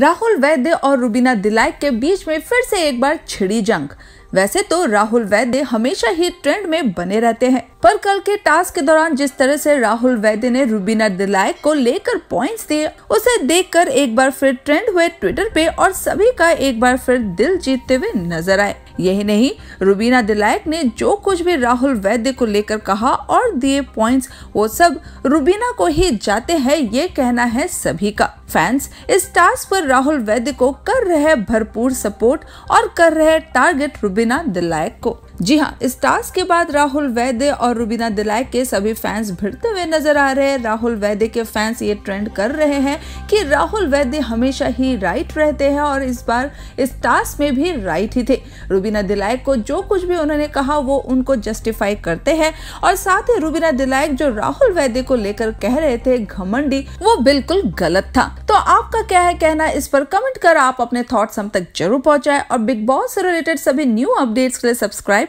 राहुल वैद्य और रुबीना दिलाय के बीच में फिर से एक बार छिड़ी जंग वैसे तो राहुल वैद्य हमेशा ही ट्रेंड में बने रहते हैं पर कल के टास्क के दौरान जिस तरह से राहुल वैद्य ने रूबीना दिलायक को लेकर पॉइंट्स दिए उसे देखकर एक बार फिर ट्रेंड हुए ट्विटर पे और सभी का एक बार फिर दिल जीतते हुए नजर आए यही नहीं रूबीना दिलायक ने जो कुछ भी राहुल वैद्य को लेकर कहा और दिए पॉइंट्स वो सब रूबीना को ही जाते हैं ये कहना है सभी का फैंस इस टास्क पर राहुल वैद्य को कर रहे भरपूर सपोर्ट और कर रहे टारगेट रूबीना बिना दिलायक को जी हाँ इस टास्क के बाद राहुल वैद्य और रुबीना दिलाय के सभी फैंस भिड़ते हुए नजर आ रहे हैं राहुल वैद्य के फैंस ये ट्रेंड कर रहे हैं कि राहुल वैद्य हमेशा ही राइट रहते हैं और इस बार इस टास्क में भी राइट ही थे रुबीना दिलाय को जो कुछ भी उन्होंने कहा वो उनको जस्टिफाई करते हैं और साथ ही रुबीना दिलायक जो राहुल वैद्य को लेकर कह रहे थे घमंडी वो बिल्कुल गलत था तो आपका क्या है कहना इस पर कमेंट कर आप अपने थॉट्स हम तक जरूर पहुंचाएं और बिग बॉस से रिलेटेड सभी न्यू अपडेट्स के लिए सब्सक्राइब